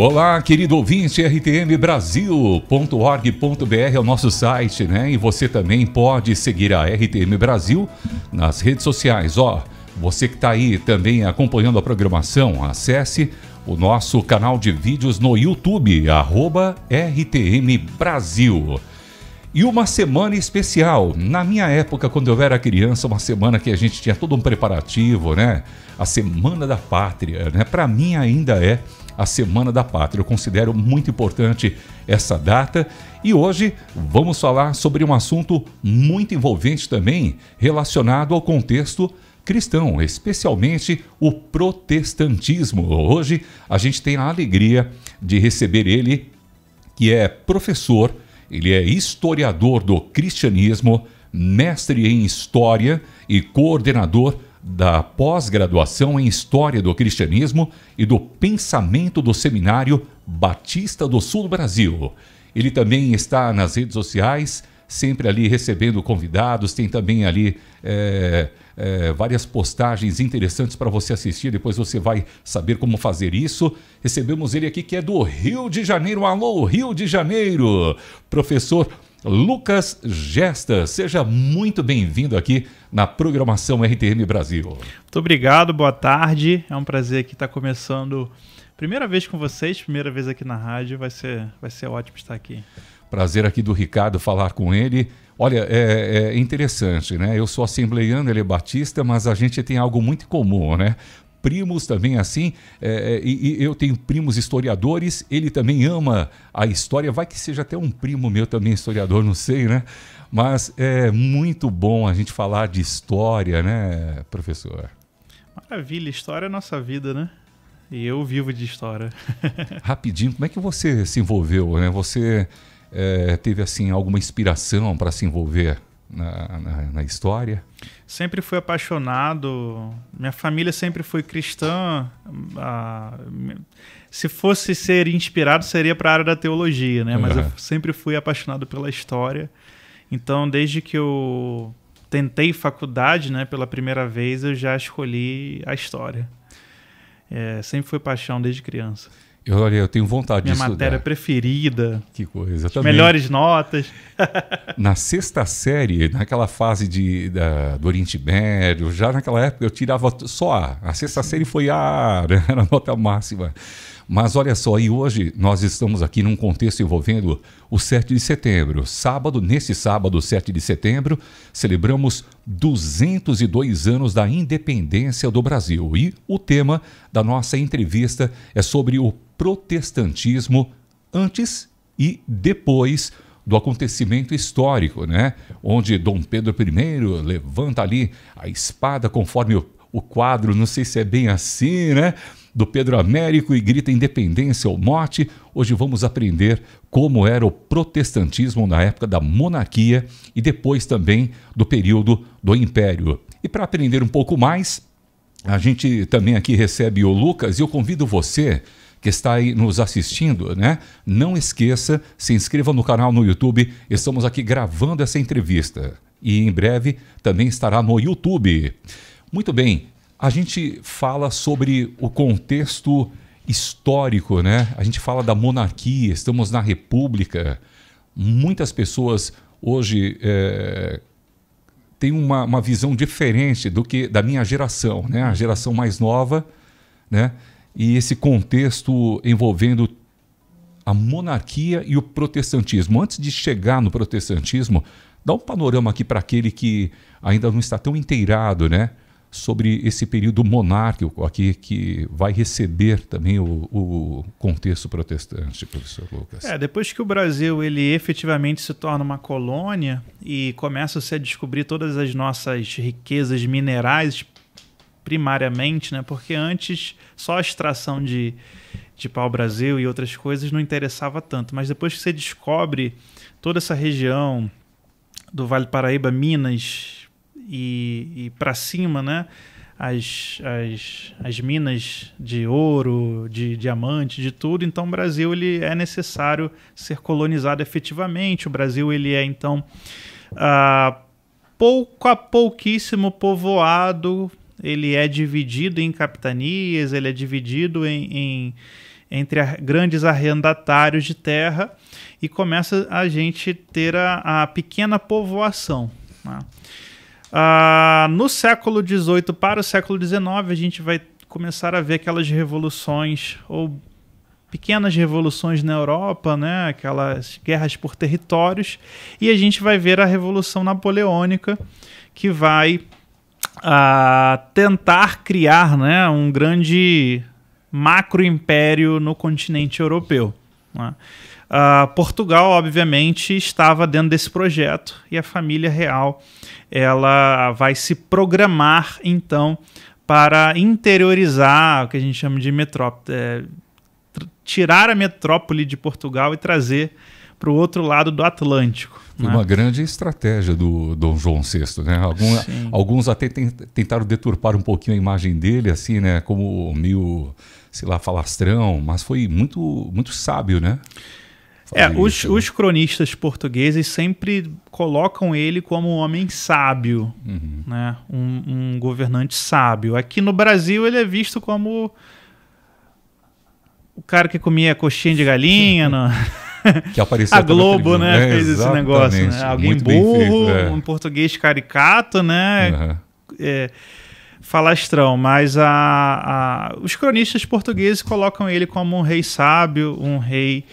Olá, querido ouvinte, rtmbrasil.org.br é o nosso site, né? E você também pode seguir a RTM Brasil nas redes sociais. Ó, você que está aí também acompanhando a programação, acesse o nosso canal de vídeos no YouTube, arroba RTM Brasil. E uma semana especial. Na minha época, quando eu era criança, uma semana que a gente tinha todo um preparativo, né? A Semana da Pátria, né? Para mim ainda é a Semana da Pátria. Eu considero muito importante essa data e hoje vamos falar sobre um assunto muito envolvente também relacionado ao contexto cristão, especialmente o protestantismo. Hoje a gente tem a alegria de receber ele, que é professor, ele é historiador do cristianismo, mestre em história e coordenador da pós-graduação em História do Cristianismo e do Pensamento do Seminário Batista do Sul do Brasil. Ele também está nas redes sociais, sempre ali recebendo convidados, tem também ali é, é, várias postagens interessantes para você assistir, depois você vai saber como fazer isso. Recebemos ele aqui que é do Rio de Janeiro. Alô, Rio de Janeiro! Professor Lucas Gesta. Seja muito bem-vindo aqui na programação RTM Brasil. Muito obrigado, boa tarde. É um prazer aqui estar começando. Primeira vez com vocês, primeira vez aqui na rádio, vai ser, vai ser ótimo estar aqui. Prazer aqui do Ricardo falar com ele. Olha, é, é, interessante, né? Eu sou assembleiano, ele é batista, mas a gente tem algo muito comum, né? primos também assim, é, é, e, e, eu tenho primos historiadores, ele também ama a história, vai que seja até um primo meu também historiador, não sei, né? Mas é muito bom a gente falar de história, né, professor? Maravilha, história é nossa vida, né? E eu vivo de história. Rapidinho, como é que você se envolveu, né? Você é, teve, assim, alguma inspiração para se envolver na, na, na, história? Sempre fui apaixonado. Minha família sempre foi cristã. Ah, se fosse ser inspirado, seria para a área da teologia, né? Mas uhum. eu sempre fui apaixonado pela história. Então, desde que eu tentei faculdade, né, pela primeira vez, eu já escolhi a história. É, sempre foi paixão desde criança. Eu, olha, eu tenho vontade Minha de estudar. Minha matéria preferida. Que coisa. Também. melhores notas. na sexta série, naquela fase de, da, do Oriente Médio, já naquela época eu tirava só A. A sexta série foi A, era a nota máxima. Mas olha só, e hoje nós estamos aqui num contexto envolvendo o 7 de setembro. Sábado, nesse sábado, 7 de setembro, celebramos 202 anos da independência do Brasil. E o tema da nossa entrevista é sobre o protestantismo antes e depois do acontecimento histórico, né? Onde Dom Pedro I levanta ali a espada conforme o, o quadro, não sei se é bem assim, né? Do Pedro Américo e grita independência ou morte. Hoje vamos aprender como era o protestantismo na época da monarquia e depois também do período do Império. E para aprender um pouco mais, a gente também aqui recebe o Lucas e eu convido você que está aí nos assistindo, né? Não esqueça, se inscreva no canal no YouTube. Estamos aqui gravando essa entrevista e em breve também estará no YouTube. Muito bem, a gente fala sobre o contexto histórico, né? A gente fala da monarquia, estamos na república. Muitas pessoas hoje é, têm uma, uma visão diferente do que da minha geração, né? A geração mais nova, né? e esse contexto envolvendo a monarquia e o protestantismo. Antes de chegar no protestantismo, dá um panorama aqui para aquele que ainda não está tão inteirado, né? Sobre esse período monárquico aqui que vai receber também o, o contexto protestante, professor Lucas. É, depois que o Brasil ele efetivamente se torna uma colônia e começa-se a descobrir todas as nossas riquezas minerais, primariamente, né? Porque antes só a extração de, de pau-brasil e outras coisas não interessava tanto. Mas depois que você descobre toda essa região do Vale Paraíba, Minas e, e para cima, né? As, as, as minas de ouro, de diamante, de tudo. Então, o Brasil ele é necessário ser colonizado efetivamente. O Brasil ele é então uh, pouco a pouquíssimo povoado ele é dividido em capitanias, ele é dividido em, em entre grandes arrendatários de terra e começa a gente ter a, a pequena povoação. Né? Ah, no século XVIII para o século XIX, a gente vai começar a ver aquelas revoluções ou pequenas revoluções na Europa, né? aquelas guerras por territórios, e a gente vai ver a Revolução Napoleônica, que vai a tentar criar né, um grande macro império no continente europeu. Né? Uh, Portugal, obviamente, estava dentro desse projeto e a família real ela vai se programar então para interiorizar o que a gente chama de metrópole, é, tirar a metrópole de Portugal e trazer para o outro lado do Atlântico. Foi né? uma grande estratégia do Dom João VI, né? Algum, alguns até tentaram deturpar um pouquinho a imagem dele, assim, né? Como meio, sei lá, falastrão, mas foi muito, muito sábio, né? é, os, né? os cronistas portugueses sempre colocam ele como um homem sábio, uhum. né? Um, um governante sábio. Aqui no Brasil ele é visto como o cara que comia coxinha de galinha, no... que apareceu a Globo, né, é, fez esse negócio, né? Alguém Muito burro, feito, é. um português caricato, né? Uhum. É, falastrão, mas a, a, os cronistas portugueses colocam ele como um rei sábio, um rei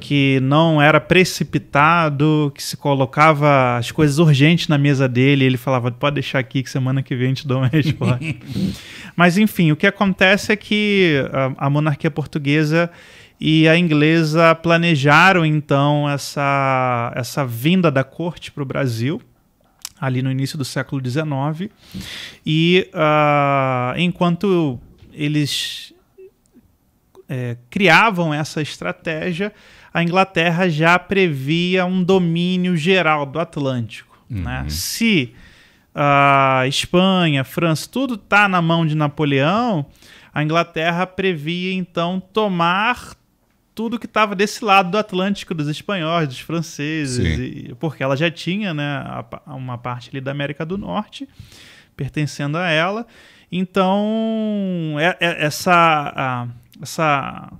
que não era precipitado, que se colocava as coisas urgentes na mesa dele, ele falava: pode deixar aqui que semana que vem te dou uma resposta. Mas enfim, o que acontece é que a, a monarquia portuguesa e a inglesa planejaram então essa, essa vinda da corte para o Brasil ali no início do século XIX e uh, enquanto eles é, criavam essa estratégia, a Inglaterra já previa um domínio geral do Atlântico. Né? Uhum. Né? Se a Espanha, França, tudo está na mão de Napoleão, a Inglaterra previa então tomar tudo que estava desse lado do Atlântico, dos espanhóis, dos franceses, e, porque ela já tinha né, uma parte ali da América do Norte pertencendo a ela. Então, é, é, essa essa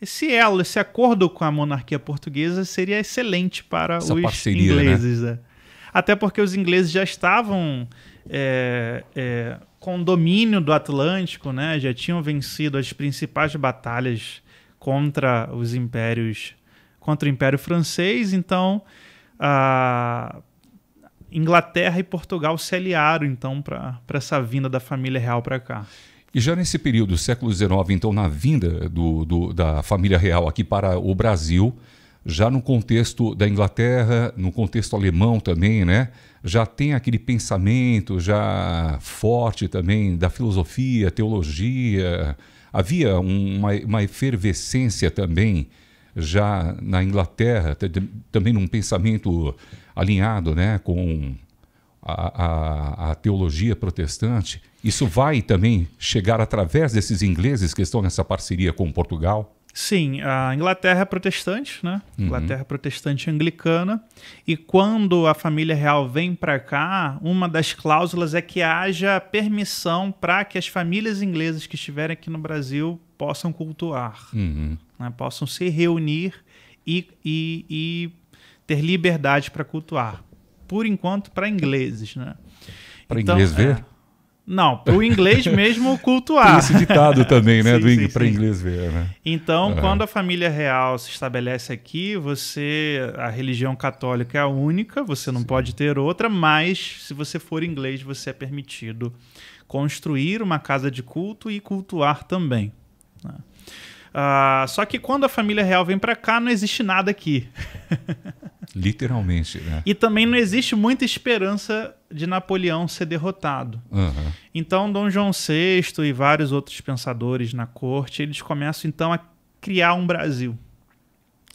esse elo, esse acordo com a monarquia portuguesa seria excelente para essa os parceria, né? ingleses. Né? Né? Até porque os ingleses já estavam é, é, com domínio do Atlântico, né? já tinham vencido as principais batalhas contra os impérios, contra o Império Francês, então a Inglaterra e Portugal se aliaram então para essa vinda da família real para cá. E já nesse período, século XIX, então, na vinda do, do, da família real aqui para o Brasil, já no contexto da Inglaterra, no contexto alemão também, né? Já tem aquele pensamento já forte também da filosofia, teologia. Havia uma, uma efervescência também já na Inglaterra, também num pensamento alinhado né, com a, a, a teologia protestante. Isso vai também chegar através desses ingleses que estão nessa parceria com Portugal? Sim, a Inglaterra é protestante, né? Uhum. Inglaterra é protestante anglicana. E quando a família real vem para cá, uma das cláusulas é que haja permissão para que as famílias inglesas que estiverem aqui no Brasil possam cultuar, uhum. né? possam se reunir e, e, e ter liberdade para cultuar. Por enquanto, para ingleses, né? Para então, inglês ver? É, não, para o inglês mesmo cultuar. Tem esse ditado também, né? para inglês ver, né? Então, uhum. quando a família real se estabelece aqui, você. A religião católica é a única, você não sim. pode ter outra, mas se você for inglês, você é permitido construir uma casa de culto e cultuar também. Né? Uh, só que quando a família real vem para cá, não existe nada aqui. Literalmente, né? E também não existe muita esperança de Napoleão ser derrotado. Uhum. Então, Dom João VI e vários outros pensadores na corte, eles começam então a criar um Brasil.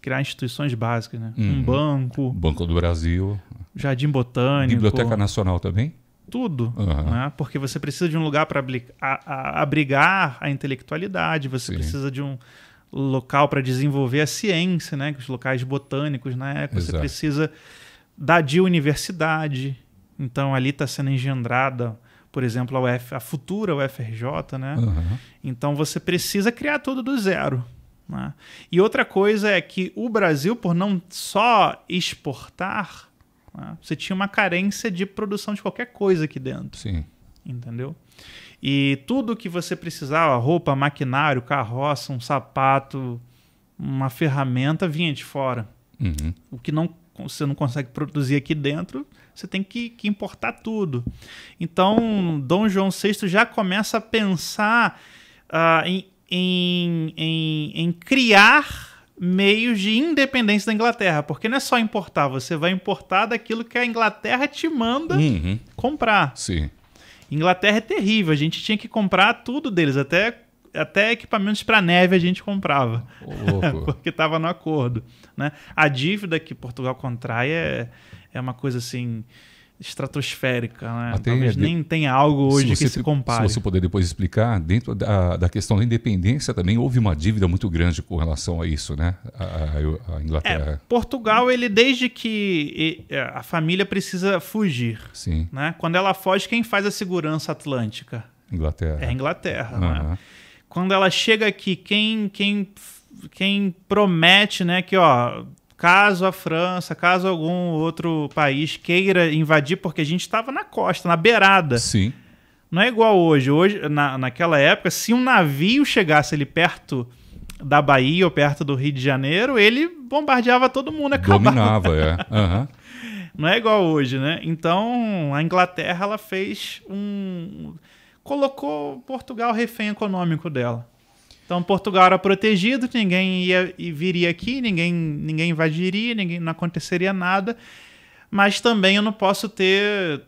Criar instituições básicas, né? Uhum. Um banco. Banco do Brasil. Jardim Botânico. Biblioteca Nacional também? tudo, uhum. né? porque você precisa de um lugar para abrigar a intelectualidade, você Sim. precisa de um, local para desenvolver a ciência, né? Os locais botânicos na né? época. Você precisa da de universidade. Então ali está sendo engendrada, por exemplo, a, UF, a futura UFRJ, né? Uhum. Então você precisa criar tudo do zero. Né? E outra coisa é que o Brasil, por não só exportar, né? você tinha uma carência de produção de qualquer coisa aqui dentro. Sim. Entendeu? E tudo que você precisava, roupa, maquinário, carroça, um sapato, uma ferramenta, vinha de fora. Uhum. O que não, você não consegue produzir aqui dentro, você tem que, que importar tudo. Então, Dom João VI já começa a pensar uh, em, em, em, em criar meios de independência da Inglaterra, porque não é só importar, você vai importar daquilo que a Inglaterra te manda uhum. comprar. Sim. Inglaterra é terrível, a gente tinha que comprar tudo deles, até, até equipamentos para neve a gente comprava, porque estava no acordo. Né? A dívida que Portugal contrai é, é uma coisa assim estratosférica, né? Até Talvez de... nem tenha algo hoje se que se compare. Se você puder depois explicar, dentro da, da questão da independência também houve uma dívida muito grande com relação a isso, né? A, a Inglaterra. É, Portugal, ele desde que é, a família precisa fugir, Sim. né? Quando ela foge, quem faz a segurança atlântica? Inglaterra. É a Inglaterra, uhum. né? Quando ela chega aqui, quem, quem, quem promete, né? Que ó, caso a França, caso algum outro país queira invadir, porque a gente estava na costa, na beirada. Sim. Não é igual hoje. Hoje, na, naquela época, se um navio chegasse ali perto da Bahia ou perto do Rio de Janeiro, ele bombardeava todo mundo, acabava. Dominava, é. Uhum. Não é igual hoje, né? Então, a Inglaterra ela fez um colocou Portugal refém econômico dela. Então Portugal era protegido, ninguém ia viria aqui, ninguém ninguém invadiria, ninguém não aconteceria nada. Mas também eu não posso ter,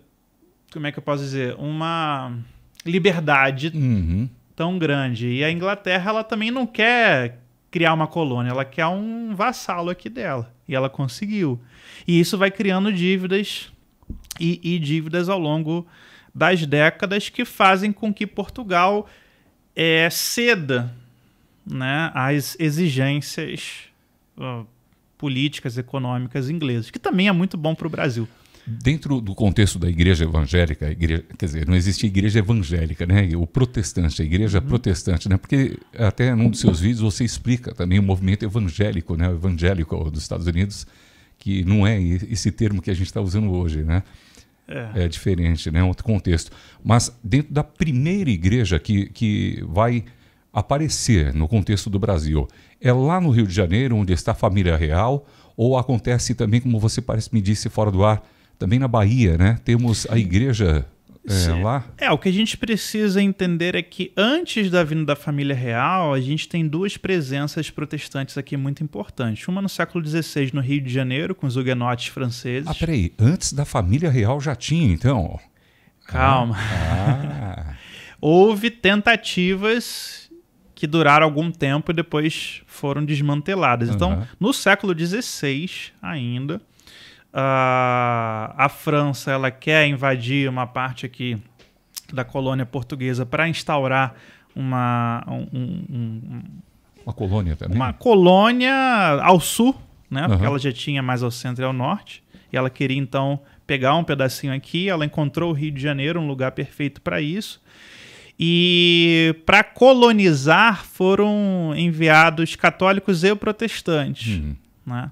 como é que eu posso dizer, uma liberdade uhum. tão grande. E a Inglaterra ela também não quer criar uma colônia, ela quer um vassalo aqui dela. E ela conseguiu. E isso vai criando dívidas e, e dívidas ao longo das décadas que fazem com que Portugal é, ceda né, as exigências uh, políticas, econômicas inglesas, que também é muito bom para o Brasil. Dentro do contexto da igreja evangélica, igreja, quer dizer, não existe igreja evangélica, né? O protestante, a igreja uhum. protestante, né? Porque até num dos seus vídeos você explica também o movimento evangélico, né? O evangélico dos Estados Unidos, que não é esse termo que a gente está usando hoje, né? É. é. diferente, né? Outro contexto. Mas dentro da primeira igreja que, que vai aparecer no contexto do Brasil? É lá no Rio de Janeiro, onde está a família real, ou acontece também, como você parece me disse fora do ar, também na Bahia, né? Temos a igreja é, lá? É, o que a gente precisa entender é que antes da vinda da família real, a gente tem duas presenças protestantes aqui muito importantes. Uma no século XVI, no Rio de Janeiro, com os huguenotes franceses. Ah, peraí, antes da família real já tinha, então? Calma. Ah. ah. Houve tentativas que duraram algum tempo e depois foram desmanteladas. Uhum. Então, no século XVI ainda, uh, a França ela quer invadir uma parte aqui da colônia portuguesa para instaurar uma um, um, uma colônia também. Uma colônia ao sul, né? Uhum. Porque ela já tinha mais ao centro e ao norte. E ela queria então pegar um pedacinho aqui. Ela encontrou o Rio de Janeiro, um lugar perfeito para isso. E para colonizar foram enviados católicos e protestantes. Uhum. Né?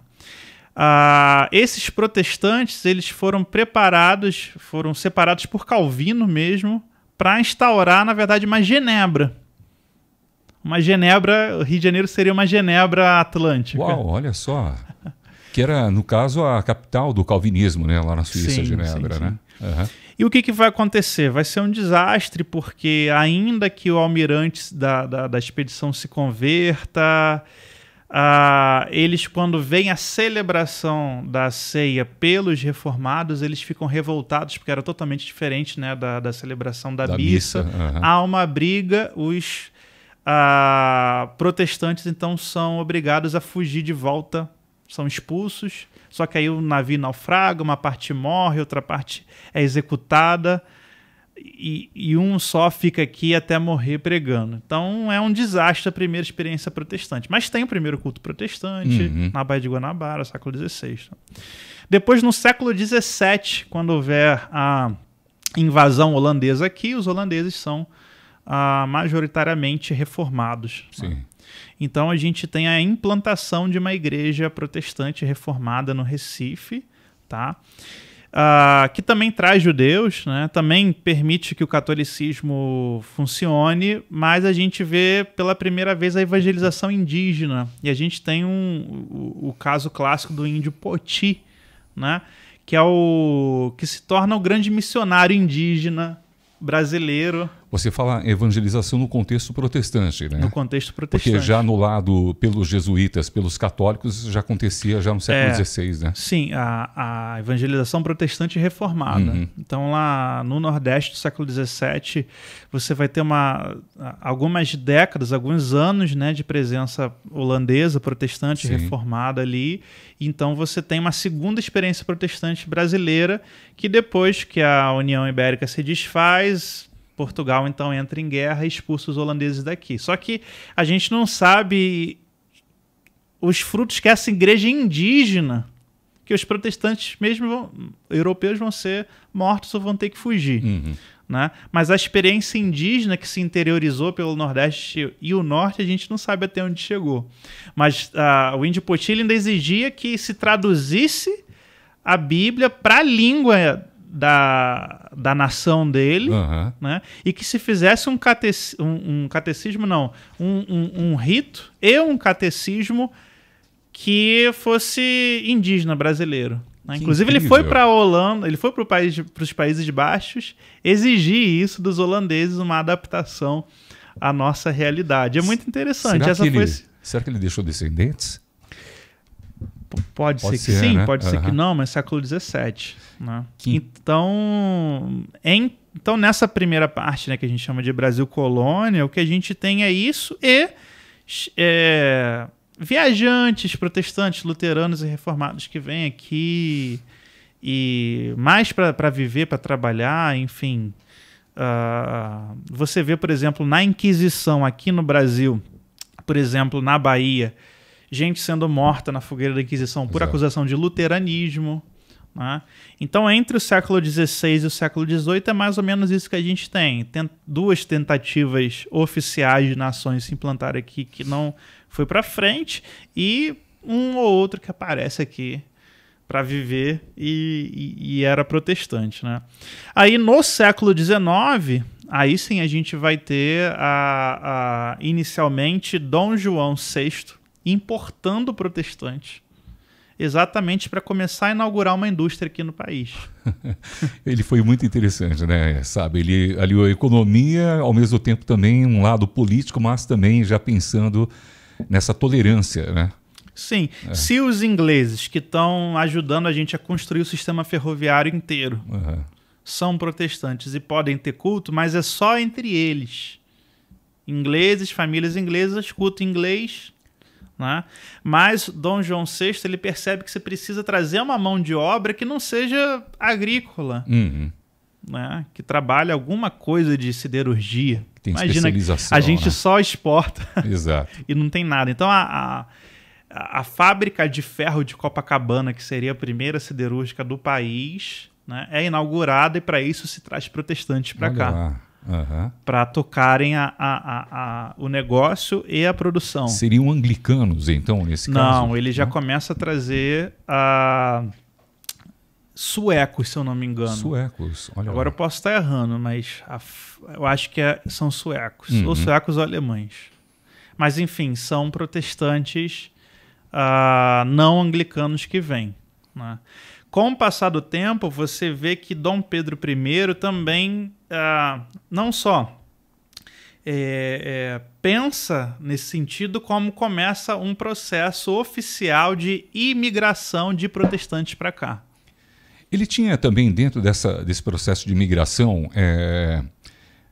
Ah, esses protestantes eles foram preparados, foram separados por Calvino mesmo, para instaurar, na verdade, uma Genebra. Uma Genebra, o Rio de Janeiro seria uma Genebra Atlântica. Uau, olha só. Que era, no caso, a capital do calvinismo, né? Lá na Suíça, sim, Genebra, sim, né? Sim. Uhum. E o que, que vai acontecer? Vai ser um desastre, porque ainda que o almirante da, da, da expedição se converta, ah, eles, quando vem a celebração da ceia pelos reformados, eles ficam revoltados, porque era totalmente diferente né, da, da celebração da, da missa. missa. Uhum. Há uma briga, os ah, protestantes então são obrigados a fugir de volta, são expulsos. Só que aí o navio naufraga, uma parte morre, outra parte é executada. E, e, um só fica aqui até morrer pregando. Então é um desastre a primeira experiência protestante. Mas tem o primeiro culto protestante uhum. na Baía de Guanabara, século XVI. Depois, no século XVII, quando houver a invasão holandesa aqui, os holandeses são ah, majoritariamente reformados. Né? Sim. Né? Então a gente tem a implantação de uma igreja protestante reformada no Recife, tá? Uh, que também traz judeus, né? também permite que o catolicismo funcione, mas a gente vê pela primeira vez a evangelização indígena. E a gente tem um, o, o caso clássico do índio Poti, né? que é o que se torna o grande missionário indígena brasileiro você fala evangelização no contexto protestante, né? No contexto protestante. Porque já no lado pelos jesuítas, pelos católicos, já acontecia já no século XVI, é, né? Sim, a, a, evangelização protestante reformada. Uhum. Então lá no Nordeste do século XVII, você vai ter uma, algumas décadas, alguns anos né, de presença holandesa, protestante, sim. reformada ali. Então você tem uma segunda experiência protestante brasileira que depois que a União Ibérica se desfaz Portugal então entra em guerra e expulsa os holandeses daqui. Só que a gente não sabe os frutos que essa igreja indígena, que os protestantes mesmo vão, europeus vão ser mortos ou vão ter que fugir. Uhum. Né? Mas a experiência indígena que se interiorizou pelo Nordeste e o Norte, a gente não sabe até onde chegou. Mas uh, o índio Potili ainda exigia que se traduzisse a Bíblia para a língua da, da nação dele, uhum. né? E que se fizesse um, um, um catecismo, não, um, um, um, rito e um catecismo que fosse indígena brasileiro. Né? Inclusive incrível. ele foi para a Holanda, ele foi para país, os Países Baixos exigir isso dos holandeses, uma adaptação à nossa realidade. É muito interessante. Será, Essa que, ele, será que ele deixou descendentes? P pode, pode, ser, ser que sim, né? pode uhum. ser que não, mas século XVII. Né? Que... Então, em, então, nessa primeira parte né, que a gente chama de Brasil Colônia, o que a gente tem é isso e é, viajantes, protestantes, luteranos e reformados que vêm aqui e mais para viver, para trabalhar, enfim. Uh, você vê, por exemplo, na Inquisição aqui no Brasil, por exemplo, na Bahia, gente sendo morta na fogueira da Inquisição por Exato. acusação de luteranismo. Né? Então, entre o século XVI e o século XVIII, é mais ou menos isso que a gente tem. tem duas tentativas oficiais de nações se implantar aqui que não foi para frente, e um ou outro que aparece aqui para viver e, e, e, era protestante. Né? Aí, no século XIX, aí sim a gente vai ter a, a inicialmente Dom João VI importando protestantes exatamente para começar a inaugurar uma indústria aqui no país. ele foi muito interessante, né? Sabe, ele aliou a economia, ao mesmo tempo também um lado político, mas também já pensando nessa tolerância, né? Sim. É. Se os ingleses que estão ajudando a gente a construir o sistema ferroviário inteiro uhum. são protestantes e podem ter culto, mas é só entre eles. Ingleses, famílias inglesas, culto inglês né? Mas Dom João VI ele percebe que você precisa trazer uma mão de obra que não seja agrícola, uhum. né? que trabalhe alguma coisa de siderurgia. Tem Imagina a gente né? só exporta e não tem nada. Então a, a, a, fábrica de ferro de Copacabana, que seria a primeira siderúrgica do país, né? é inaugurada e para isso se traz protestantes para cá. Lá uhum. para tocarem a, a, a, o negócio e a produção. Seriam anglicanos, então, nesse caso? Não, ele já começa a trazer a suecos, se eu não me engano. Suecos, olha Agora lá. eu posso estar errando, mas a, eu acho que é, são suecos. Uhum. Ou suecos ou alemães. Mas, enfim, são protestantes uh, não anglicanos que vêm. Né? Com o passar do tempo, você vê que Dom Pedro I também ah, não só é, é, pensa nesse sentido como começa um processo oficial de imigração de protestantes para cá. Ele tinha também dentro dessa, desse processo de imigração é,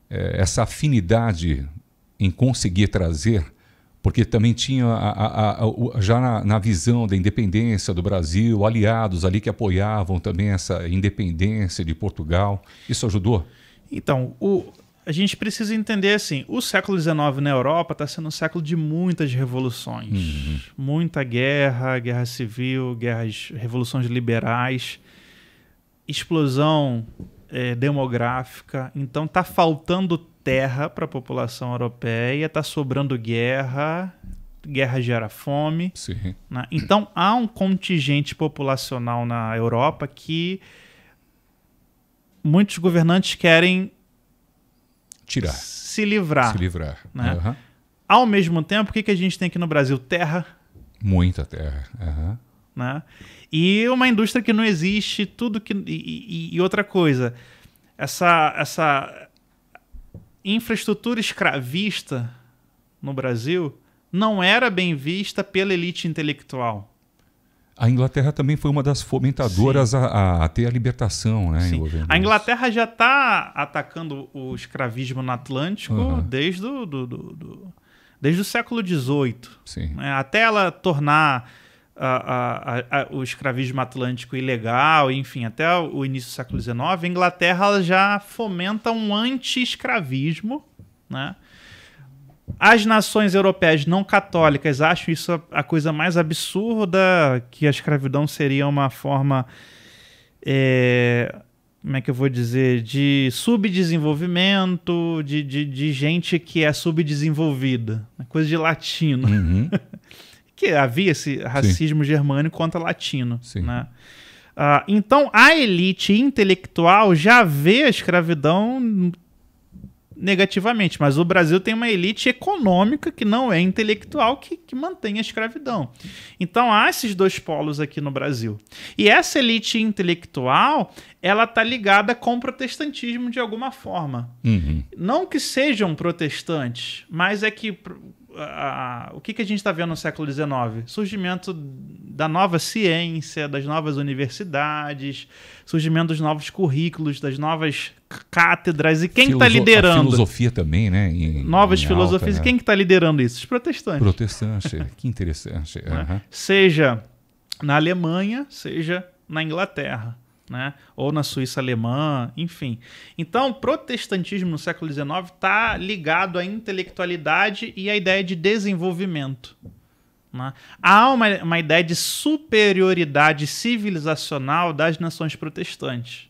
é, essa afinidade em conseguir trazer, porque também tinha a, a, a, já na, na, visão da independência do Brasil aliados ali que apoiavam também essa independência de Portugal. Isso ajudou? Então, o, a gente precisa entender assim, o século XIX na Europa está sendo um século de muitas revoluções, uhum. muita guerra, guerra civil, guerras, revoluções liberais, explosão é, demográfica. Então está faltando terra para a população europeia, está sobrando guerra, guerra gera fome. Né? Então há um contingente populacional na Europa que muitos governantes querem tirar, se livrar. Se livrar. Né? Uhum. Ao mesmo tempo, o que, que a gente tem aqui no Brasil? Terra. Muita terra. Uhum. Né? E uma indústria que não existe, tudo que. E, e, e outra coisa, essa, essa infraestrutura escravista no Brasil não era bem vista pela elite intelectual. A Inglaterra também foi uma das fomentadoras a, a, a, ter a libertação, né? A Inglaterra já está atacando o escravismo no Atlântico uhum. desde, o, do, do, do, desde o século XVIII. Né? Até ela tornar a, o escravismo atlântico ilegal, enfim, até o início do século XIX, a Inglaterra já fomenta um anti-escravismo, né? As nações europeias não católicas acham isso a, coisa mais absurda, que a escravidão seria uma forma, é, como é que eu vou dizer, de subdesenvolvimento, de, de, de gente que é subdesenvolvida, né? coisa de latino. Uhum. que havia esse racismo Sim. germânico contra latino. Né? Uh, então a elite intelectual já vê a escravidão negativamente, mas o Brasil tem uma elite econômica que não é intelectual que, que mantém a escravidão. Então há esses dois polos aqui no Brasil. E essa elite intelectual, ela tá ligada com o protestantismo de alguma forma. Uhum. Não que sejam protestantes, mas é que a, o que, que a gente está vendo no século XIX? Surgimento da nova ciência, das novas universidades, surgimento dos novos currículos, das novas cátedras. E quem está liderando? filosofia também, né? Em, novas em filosofias. Alta, né? Quem está que tá liderando isso? Os protestantes. protestantes que interessante. Uhum. Seja na Alemanha, seja na Inglaterra né? ou na Suíça alemã, enfim. Então, protestantismo no século XIX está ligado à intelectualidade e à ideia de desenvolvimento. Né? Há uma, uma ideia de superioridade civilizacional das nações protestantes.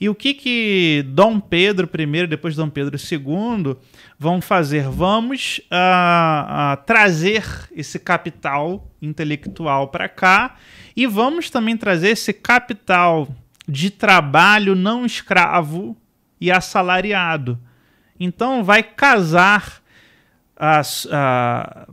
E o que que Dom Pedro I, depois Dom Pedro II, vão fazer? Vamos uh, uh, trazer esse capital intelectual para cá e vamos também trazer esse capital de trabalho não escravo e assalariado. Então vai casar a, a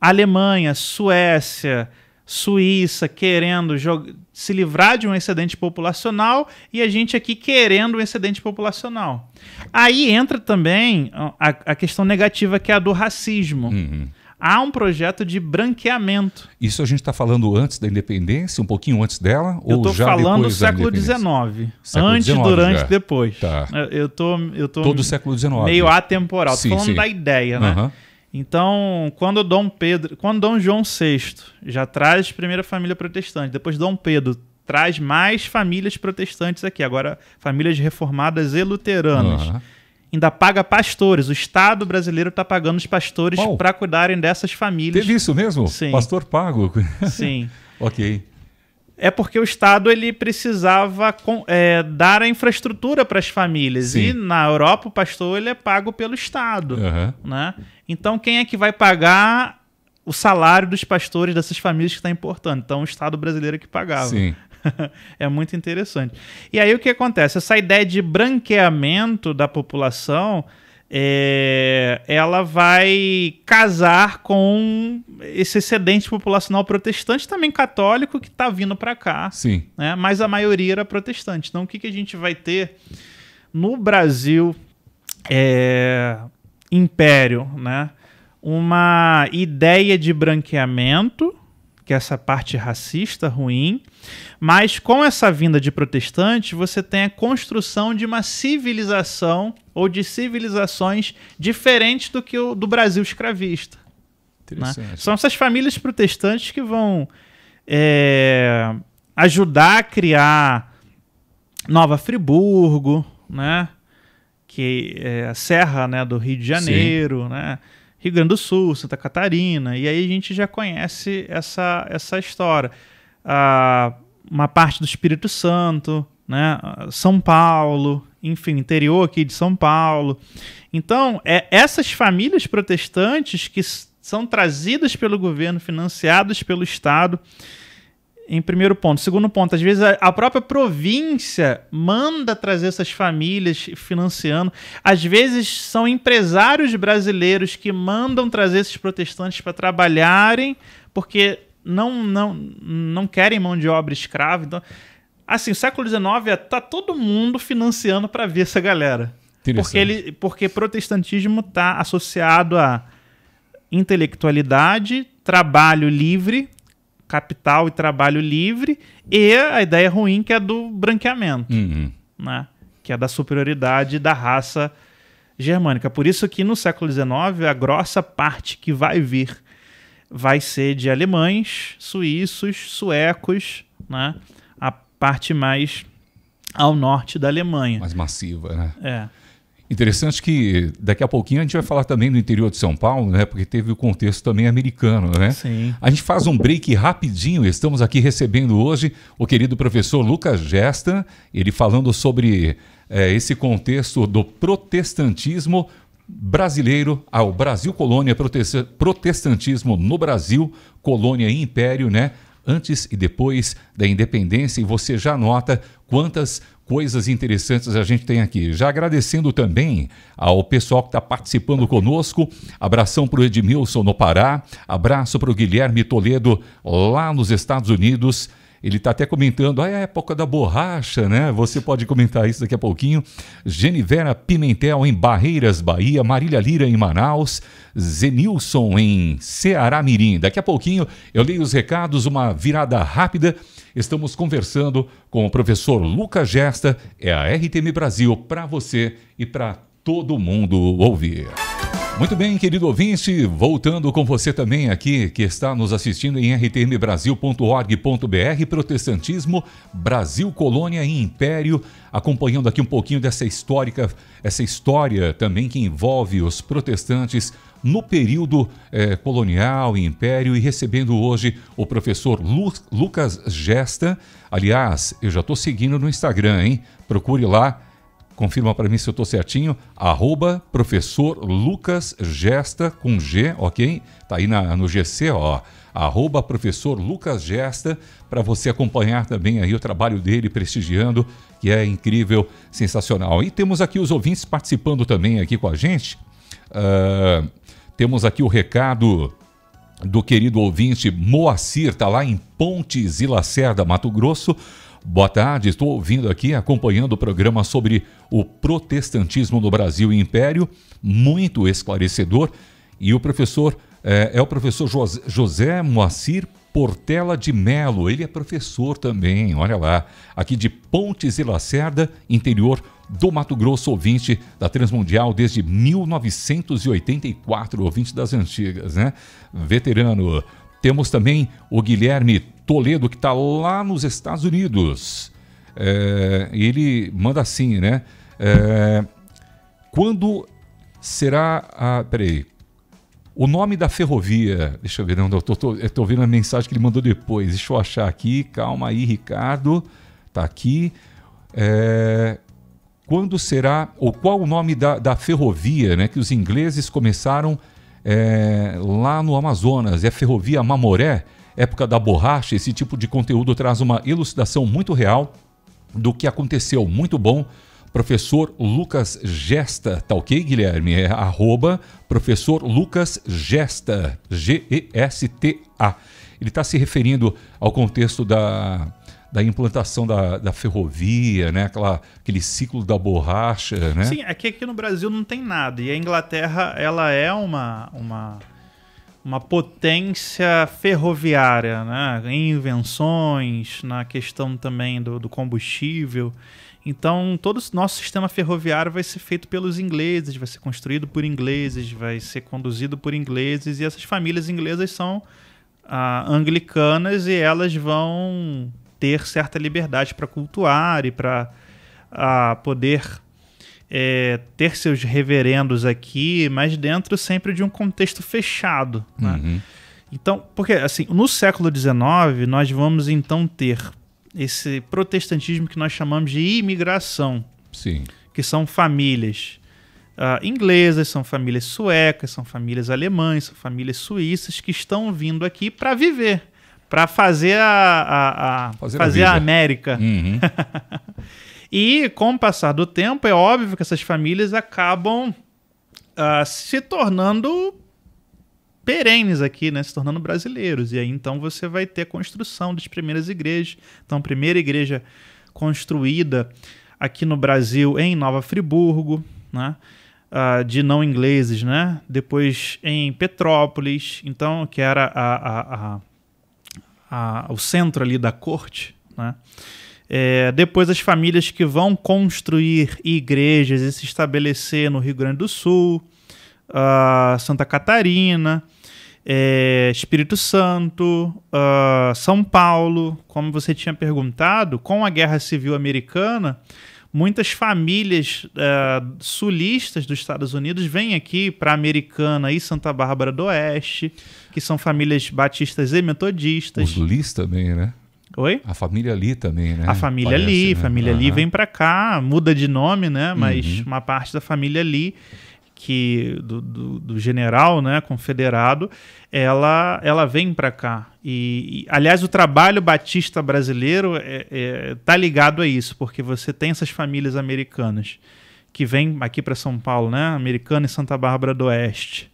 Alemanha, Suécia, Suíça querendo jogar se livrar de um excedente populacional e a gente aqui querendo um excedente populacional. Aí entra também a, a questão negativa que é a do racismo. Uhum há um projeto de branqueamento. Isso a gente está falando antes da independência, um pouquinho antes dela? Eu estou falando do século XIX. Antes, XIX, durante, e depois. Tá. Eu tô, eu tô Todo o século XIX. Meio atemporal. Estou falando sim. da ideia, né? Uhum. Então, quando Dom Pedro, quando Dom João VI já traz primeira família protestante, depois Dom Pedro traz mais famílias protestantes aqui, agora famílias reformadas e luteranas. Uhum. Ainda paga pastores. O Estado brasileiro está pagando os pastores para cuidarem dessas famílias. Teve isso mesmo? Sim. Pastor pago. Sim. ok é porque o Estado ele precisava é, dar a infraestrutura para as famílias. Sim. E na Europa o pastor ele é pago pelo Estado. Uhum. Né? Então, quem é que vai pagar o salário dos pastores dessas famílias que está importando? Então, o Estado brasileiro é que pagava. Sim. é muito interessante. E aí, o que acontece? Essa ideia de branqueamento da população. É, ela vai casar com esse excedente populacional protestante, também católico, que está vindo para cá. Sim. Né? Mas a maioria era protestante. Então, o que, que a gente vai ter no Brasil? É, império, né? Uma ideia de branqueamento, que é essa parte racista ruim, mas com essa vinda de protestantes, você tem a construção de uma civilização ou de civilizações diferentes do que o do Brasil escravista. Né? São essas famílias protestantes que vão é, ajudar a criar Nova Friburgo, né? que é a serra né, do Rio de Janeiro, né? Rio Grande do Sul, Santa Catarina, e aí a gente já conhece essa, essa história. Ah, uma parte do Espírito Santo, né? São Paulo, enfim, interior aqui de São Paulo. Então, é essas famílias protestantes que são trazidas pelo governo, financiadas pelo Estado, em primeiro ponto. Segundo ponto, às vezes a própria província manda trazer essas famílias financiando. Às vezes são empresários brasileiros que mandam trazer esses protestantes para trabalharem, porque não, não, não querem mão de obra escrava. Então, assim, o século XIX é, tá todo mundo financiando para ver essa galera. Porque, ele, porque protestantismo está associado a intelectualidade, trabalho livre capital e trabalho livre, e a ideia ruim que é do branqueamento, uhum. né? que é da superioridade da raça germânica. Por isso que no século XIX a grossa parte que vai vir vai ser de alemães, suíços, suecos, né? a parte mais ao norte da Alemanha. Mais massiva, né? É. Interessante que daqui a pouquinho a gente vai falar também do interior de São Paulo, né? Porque teve o contexto também americano, né? Sim. A gente faz um break rapidinho. Estamos aqui recebendo hoje o querido professor Lucas Gesta, ele falando sobre é, esse contexto do protestantismo brasileiro ao Brasil colônia, protestantismo no Brasil, colônia e império, né? antes e depois da independência, e você já nota quantas coisas interessantes a gente tem aqui. Já agradecendo também ao pessoal que está participando conosco. Abração para o Edmilson no Pará, abraço para o Guilherme Toledo lá nos Estados Unidos. Ele está até comentando, ah, é a época da borracha, né? Você pode comentar isso daqui a pouquinho. Genivera Pimentel em Barreiras, Bahia. Marília Lira em Manaus. Zenilson em Ceará Mirim. Daqui a pouquinho eu leio os recados, uma virada rápida. Estamos conversando com o professor Lucas Gesta. É a RTM Brasil para você e para todo mundo ouvir. Muito bem, querido ouvinte, voltando com você também aqui, que está nos assistindo em rtmbrasil.org.br, Protestantismo, Brasil, Colônia e Império, acompanhando aqui um pouquinho dessa histórica, essa história também que envolve os protestantes no período eh, colonial e império, e recebendo hoje o professor Lu Lucas Gesta. Aliás, eu já estou seguindo no Instagram, hein? Procure lá confirma para mim se eu estou certinho, arroba professor Lucas Gesta com G, ok? Tá aí na, no GC, ó, arroba professor Lucas Gesta, para você acompanhar também aí o trabalho dele, prestigiando, que é incrível, sensacional. E temos aqui os ouvintes participando também aqui com a gente. Uh, temos aqui o recado do querido ouvinte Moacir, tá lá em Pontes e Lacerda, Mato Grosso. Boa tarde, estou ouvindo aqui, acompanhando o programa sobre o protestantismo no Brasil e Império, muito esclarecedor. E o professor é, é o professor José, José Moacir Portela de Melo, ele é professor também, olha lá, aqui de Pontes e Lacerda, interior do Mato Grosso, ouvinte da Transmundial desde 1984, ouvinte das antigas, né? Veterano. Temos também o Guilherme Toledo, que está lá nos Estados Unidos. É, ele manda assim, né? É, quando será a. Peraí. O nome da ferrovia. Deixa eu ver, não, eu tô, tô, eu tô vendo a mensagem que ele mandou depois. Deixa eu achar aqui. Calma aí, Ricardo. Tá aqui. É, quando será. Ou qual o nome da, da ferrovia né, que os ingleses começaram é, lá no Amazonas? É a ferrovia Mamoré? época da borracha, esse tipo de conteúdo traz uma elucidação muito real do que aconteceu. Muito bom. Professor Lucas Gesta, tá ok, Guilherme? É arroba professor Lucas Gesta, G-E-S-T-A. Ele está se referindo ao contexto da, da implantação da, da ferrovia, né? Aquela, aquele ciclo da borracha, né? Sim, é que aqui no Brasil não tem nada. E a Inglaterra, ela é uma, uma uma potência ferroviária, né? em invenções, na questão também do, do combustível. Então, todo o nosso sistema ferroviário vai ser feito pelos ingleses, vai ser construído por ingleses, vai ser conduzido por ingleses, e essas famílias inglesas são ah, anglicanas e elas vão ter certa liberdade para cultuar e para ah, poder é, ter seus reverendos aqui, mas dentro sempre de um contexto fechado. Né? Uhum. Então, porque assim, no século XIX nós vamos então ter esse protestantismo que nós chamamos de imigração, Sim. que são famílias uh, inglesas, são famílias suecas, são famílias alemães, são famílias suíças que estão vindo aqui para viver, para fazer a, a, a fazer, fazer a, América. Uhum. E com o passar do tempo, é óbvio que essas famílias acabam uh, se tornando perenes aqui, né, se tornando brasileiros. E aí então você vai ter a construção das primeiras igrejas. Então, a primeira igreja construída aqui no Brasil em Nova Friburgo, né? Uh, de não ingleses, né? Depois em Petrópolis, então que era a, a, a, o centro ali da corte, né? É, depois as famílias que vão construir igrejas e se estabelecer no Rio Grande do Sul, uh, Santa Catarina, é, Espírito Santo, uh, São Paulo, como você tinha perguntado, com a Guerra Civil Americana, muitas famílias uh, sulistas dos Estados Unidos vêm aqui para Americana e Santa Bárbara do Oeste, que são famílias batistas e metodistas. Os lis também, né? Oi? A família Lee também, né? A família ali, Lee, né? família uhum. Lee vem para cá, muda de nome, né? Mas uhum. uma parte da família Lee, que do, do, do general, né, confederado, ela, ela vem para cá. E, e, aliás, o trabalho batista brasileiro é, é, tá ligado a isso, porque você tem essas famílias americanas que vêm aqui para São Paulo, né? Americana e Santa Bárbara do Oeste.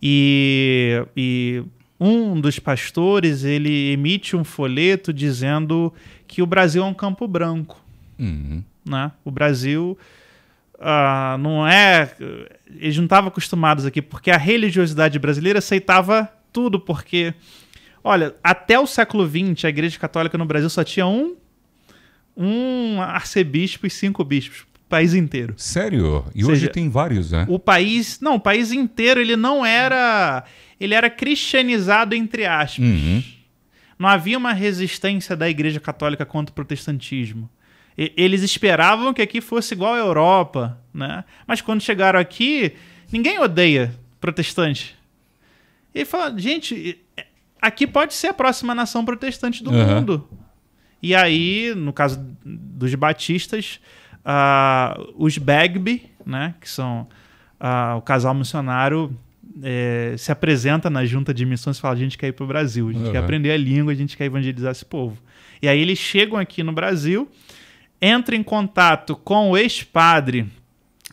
E, e um dos pastores ele emite um folheto dizendo que o Brasil é um campo branco. Uhum. Né? O Brasil uh, não é. Eles não estavam acostumados aqui, porque a religiosidade brasileira aceitava tudo, porque. Olha, até o século XX, a Igreja Católica no Brasil só tinha um, um arcebispo e cinco bispos país inteiro. Sério? E seja, hoje tem vários, né? O país, não, o país inteiro ele não era ele era cristianizado entre aspas. Uhum. Não havia uma resistência da Igreja Católica contra o protestantismo. E eles esperavam que aqui fosse igual à Europa, né? Mas quando chegaram aqui, ninguém odeia protestante. E ele falou, gente, é, aqui pode ser a próxima nação protestante do uhum. mundo. E aí, no caso dos batistas, uh, os Bagby, né, que são uh, o casal missionário é, se apresenta na junta de missões e fala: a gente quer ir para o Brasil, a gente uhum. quer aprender a língua, a gente quer evangelizar esse povo. E aí eles chegam aqui no Brasil, entram em contato com o ex-padre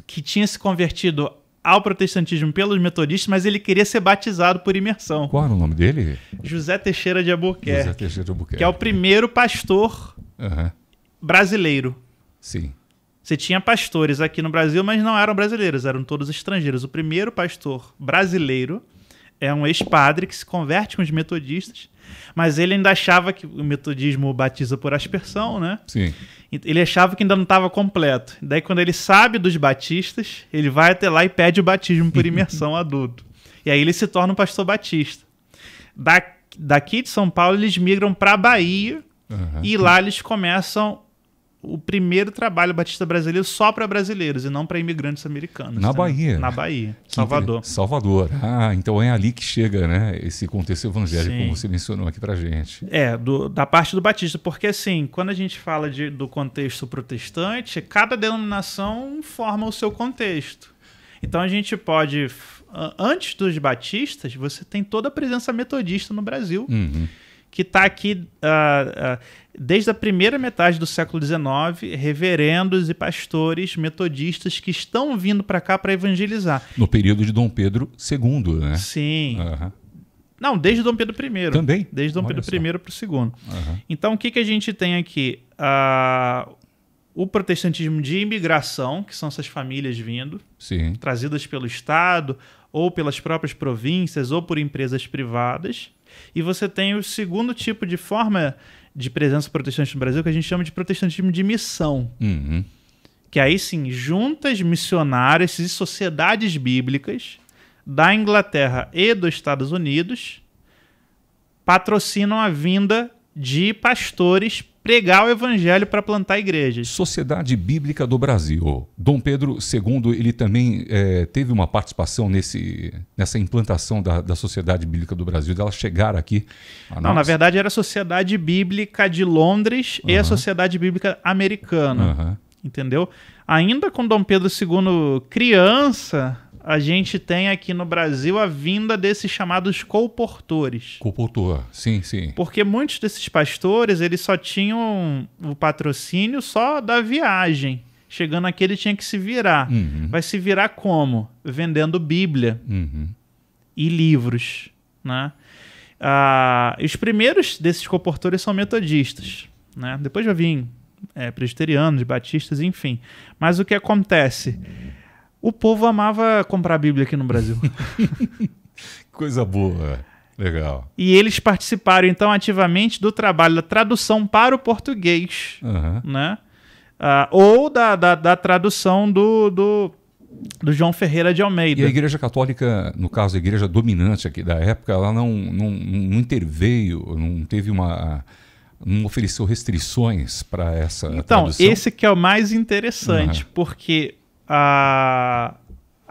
que tinha se convertido ao protestantismo pelos metodistas, mas ele queria ser batizado por imersão. Qual era o nome dele? José Teixeira de Albuquerque. José Teixeira de Albuquerque. Que é o primeiro pastor uhum. brasileiro. Sim. Você tinha pastores aqui no Brasil, mas não eram brasileiros, eram todos estrangeiros. O primeiro pastor brasileiro é um ex-padre que se converte com os metodistas, mas ele ainda achava que o metodismo batiza por aspersão, né? Sim. Ele achava que ainda não estava completo. Daí, quando ele sabe dos batistas, ele vai até lá e pede o batismo por imersão adulto. E aí ele se torna um pastor batista. Da, daqui de São Paulo, eles migram para a Bahia uhum. e lá eles começam o primeiro trabalho batista brasileiro só para brasileiros e não para imigrantes americanos. Na né? Bahia. Na Bahia, Salvador. Salvador. Ah, então é ali que chega, né? Esse contexto evangélico, Sim. como você mencionou aqui para gente. É, do, da parte do batista, porque assim, quando a gente fala de, do contexto protestante, cada denominação forma o seu contexto. Então a gente pode, antes dos batistas, você tem toda a presença metodista no Brasil. Uhum que está aqui. Uh, uh, desde a primeira metade do século XIX, reverendos e pastores metodistas que estão vindo para cá para evangelizar. No período de Dom Pedro II, né? Sim. Uhum. Não, desde Dom Pedro I. Também? Desde Dom Olha Pedro I para o II. Uhum. Então, o que, que a gente tem aqui? Uh, o protestantismo de imigração, que são essas famílias vindo, Sim. trazidas pelo Estado, ou pelas próprias províncias, ou por empresas privadas. E você tem o segundo tipo de forma de presença protestante no Brasil que a gente chama de protestantismo de missão. Uhum. Que aí sim, juntas missionárias e sociedades bíblicas da Inglaterra e dos Estados Unidos patrocinam a vinda de pastores pregar o evangelho para plantar igrejas. Sociedade Bíblica do Brasil. Dom Pedro II ele também é, teve uma participação nesse, nessa implantação da, da Sociedade Bíblica do Brasil, dela chegar aqui. Ah, Não, na verdade era a Sociedade Bíblica de Londres uhum. e a Sociedade Bíblica Americana. Uhum. Entendeu? Ainda com Dom Pedro II criança, a gente tem aqui no Brasil a vinda desses chamados colportores. Colportor, sim, sim. Porque muitos desses pastores, eles só tinham o patrocínio só da viagem. Chegando aqui, ele tinha que se virar. Uhum. Vai se virar como? Vendendo Bíblia uhum. e livros, né? Ah, os primeiros desses comportores são metodistas, né? Depois já vim é, presbiterianos, batistas, enfim. Mas o que acontece? O povo amava comprar a Bíblia aqui no Brasil. Coisa boa. Legal. E eles participaram, então, ativamente do trabalho da tradução para o português, uhum. né? Ah, ou da, da, da, tradução do, do, do João Ferreira de Almeida. E a Igreja Católica, no caso, a igreja dominante aqui da época, ela não, não, não interveio, não teve uma não ofereceu restrições para essa então tradução. esse que é o mais interessante uhum. porque a,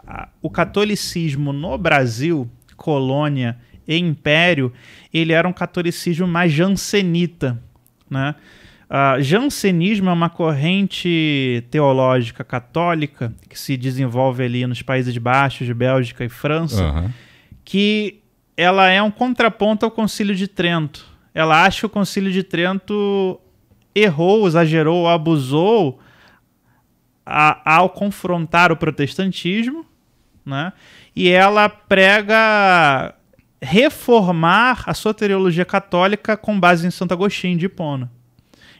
a, o catolicismo no Brasil, colônia e império, ele era um catolicismo mais jansenita, né? Uh, jansenismo é uma corrente teológica católica que se desenvolve ali nos Países Baixos, de Bélgica e França, uhum. que ela é um contraponto ao Concílio de Trento. Ela acha que o Concílio de Trento errou, exagerou, abusou a, ao confrontar o protestantismo, né? e ela prega reformar a soteriologia católica com base em Santo Agostinho de Hipona.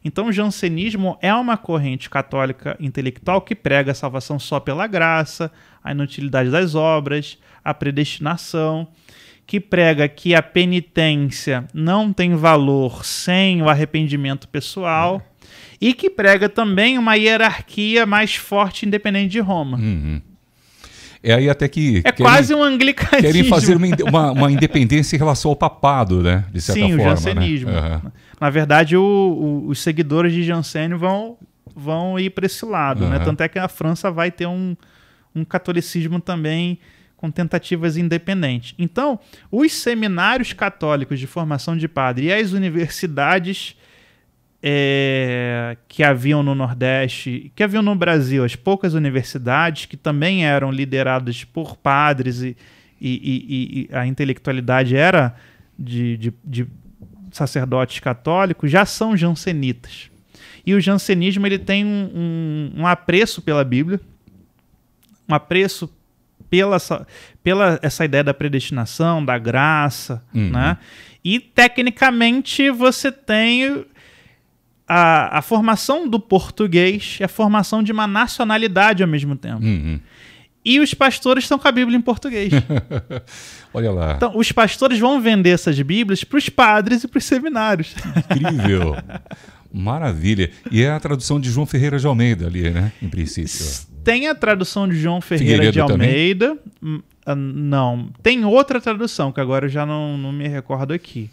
Então, o jansenismo é uma corrente católica intelectual que prega a salvação só pela graça, a inutilidade das obras, a predestinação, que prega que a penitência não tem valor sem o arrependimento pessoal. É e que prega também uma hierarquia mais forte independente de Roma. Uhum. É aí até que. É querem, quase um anglicanismo. Querem fazer uma, uma, uma, independência em relação ao papado, né? De certa Sim, forma. Sim, né? o jansenismo. Né? Uhum. Na verdade, o, o, os seguidores de Jansen vão, vão ir para esse lado, uhum. né? Tanto é que a França vai ter um, um catolicismo também com tentativas independentes. Então, os seminários católicos de formação de padre e as universidades é, que haviam no Nordeste, que haviam no Brasil, as poucas universidades que também eram lideradas por padres e, e, e, e a intelectualidade era de, de, de sacerdotes católicos, já são jansenitas. E o jansenismo ele tem um, um, um apreço pela Bíblia, um apreço pela, pela essa ideia da predestinação, da graça, uhum. né? E tecnicamente você tem a, a formação do português e a formação de uma nacionalidade ao mesmo tempo. Uhum. E os pastores estão com a Bíblia em português. Olha lá. Então, os pastores vão vender essas Bíblias para os padres e para os seminários. Incrível. Maravilha. E é a tradução de João Ferreira de Almeida ali, né? Em princípio. Tem a tradução de João Ferreira Figueiredo de Almeida. Também? Hum, ah, não. Tem outra tradução, que agora eu já não, não me recordo aqui.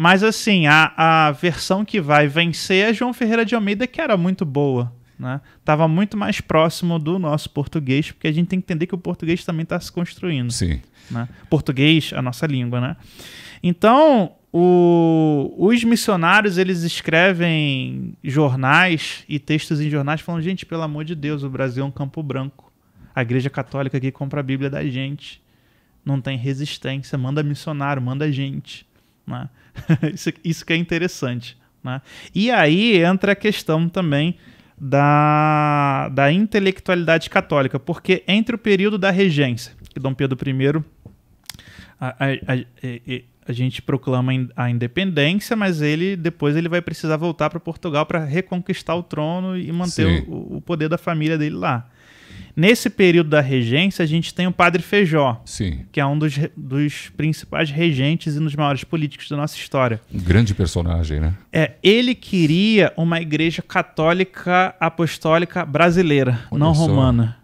Mas assim, a, a versão que vai vencer é João Ferreira de Almeida, que era muito boa. Né? Tava muito mais próximo do nosso português, porque a gente tem que entender que o português também está se construindo. Sim. Né? Português, a nossa língua, né? Então, o, os missionários, eles escrevem jornais e textos em jornais falando, gente, pelo amor de Deus, o Brasil é um campo branco. A igreja católica aqui compra a Bíblia da gente. Não tem resistência. Manda missionário, manda gente. Né? isso, isso que é interessante. Né? E aí entra a questão também da, da intelectualidade católica, porque entre o período da regência, que Dom Pedro I a, a, a, a, gente proclama a independência, mas ele depois ele vai precisar voltar para Portugal para reconquistar o trono e manter o, o, poder da família dele lá. Nesse período da regência, a gente tem o Padre Feijó, Sim. que é um dos, dos principais regentes e um dos maiores políticos da nossa história. Um grande personagem, né? É, ele queria uma igreja católica apostólica brasileira, Olha não só. romana.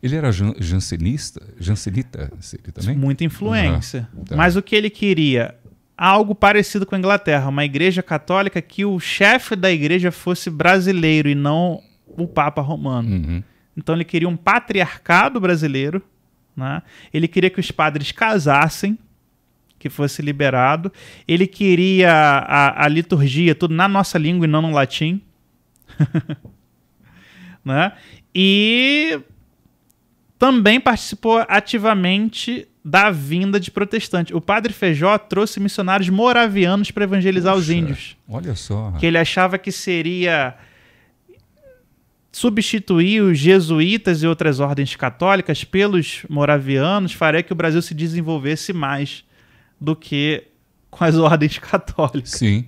Ele era jansenista, jansenita também? Muita influência. Uhum, tá. Mas o que ele queria? Algo parecido com a Inglaterra, uma igreja católica que o chefe da igreja fosse brasileiro e não o Papa romano. Uhum. Então ele queria um patriarcado brasileiro, né? ele queria que os padres casassem, que fosse liberado, ele queria a, a liturgia tudo na nossa língua e não no latim. né? E também participou ativamente da vinda de protestantes. O padre Feijó trouxe missionários moravianos para evangelizar Poxa, os índios. Olha só. Que ele achava que seria substituir os jesuítas e outras ordens católicas pelos moravianos faria que o Brasil se desenvolvesse mais do que com as ordens católicas. Sim.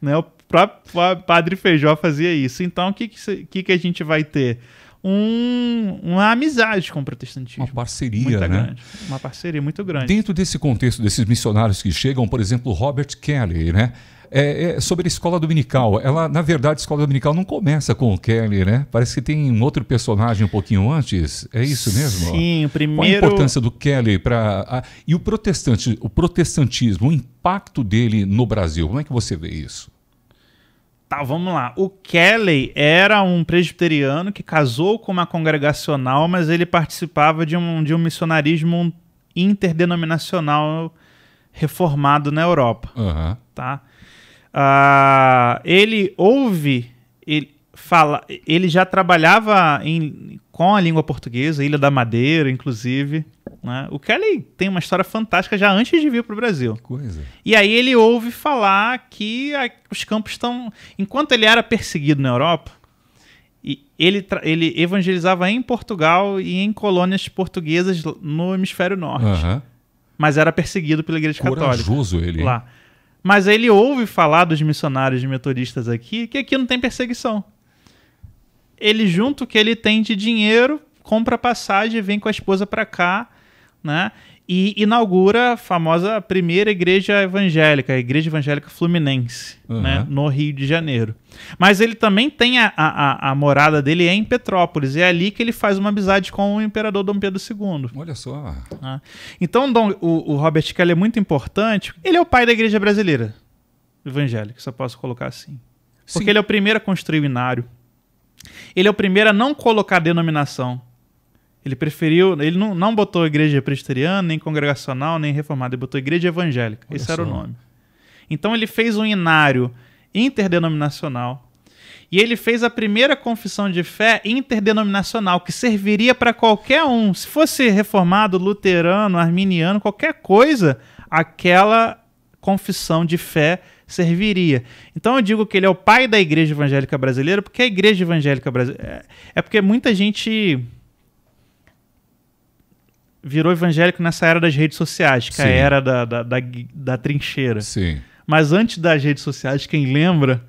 Né? O próprio Padre Feijó fazia isso. Então, o que, que, que a gente vai ter? Um, uma amizade com o protestantismo. Uma parceria, muito né? Grande, uma parceria muito grande. Dentro desse contexto desses missionários que chegam, por exemplo, Robert Kelly, né? é, é sobre a escola dominical. Ela, na verdade, a escola dominical não começa com o Kelly, né? Parece que tem um outro personagem um pouquinho antes. É isso mesmo? Sim, o é primeiro. Qual a importância do Kelly para e o protestante, o protestantismo, o impacto dele no Brasil. Como é que você vê isso? Tá, vamos lá. O Kelly era um presbiteriano que casou com uma congregacional, mas ele participava de um, de um missionarismo interdenominacional reformado na Europa. Uhum. Tá? Uh, ele ouve, ele fala, ele já trabalhava em, com a língua portuguesa, Ilha da Madeira, inclusive. Né? O Kelly tem uma história fantástica já antes de vir para o Brasil. E aí ele ouve falar que a, os campos estão. Enquanto ele era perseguido na Europa, ele, ele evangelizava em Portugal e em colônias portuguesas no hemisfério norte. Uhum. Mas era perseguido pela Igreja Corajoso Católica. Corajoso ele. Lá. Mas ele ouve falar dos missionários de metodistas aqui, que aqui não tem perseguição. Ele, junto que ele tem de dinheiro, compra passagem e vem com a esposa para cá, né? e inaugura a famosa primeira igreja evangélica, a Igreja Evangélica Fluminense, uhum. né, no Rio de Janeiro. Mas ele também tem a, a, a morada dele em Petrópolis, e é ali que ele faz uma amizade com o imperador Dom Pedro II. Olha só. Ah. Então Dom, o, o Robert Kelly é muito importante. Ele é o pai da igreja brasileira evangélica, se eu posso colocar assim. Porque Sim. ele é o primeiro a construir o inário. Ele é o primeiro a não colocar denominação. Ele preferiu, ele não, não botou igreja presbiteriana, nem congregacional, nem reformada, ele botou igreja evangélica. Olha Esse era o nome. Então ele fez um inário interdenominacional e ele fez a primeira confissão de fé interdenominacional, que serviria para qualquer um. Se fosse reformado, luterano, arminiano, qualquer coisa, aquela confissão de fé serviria. Então eu digo que ele é o pai da igreja evangélica brasileira, porque a igreja evangélica brasileira. É, é porque muita gente virou evangélico nessa era das redes sociais, que Sim. é a era da, da, da, da trincheira. Sim. Mas antes das redes sociais, quem lembra,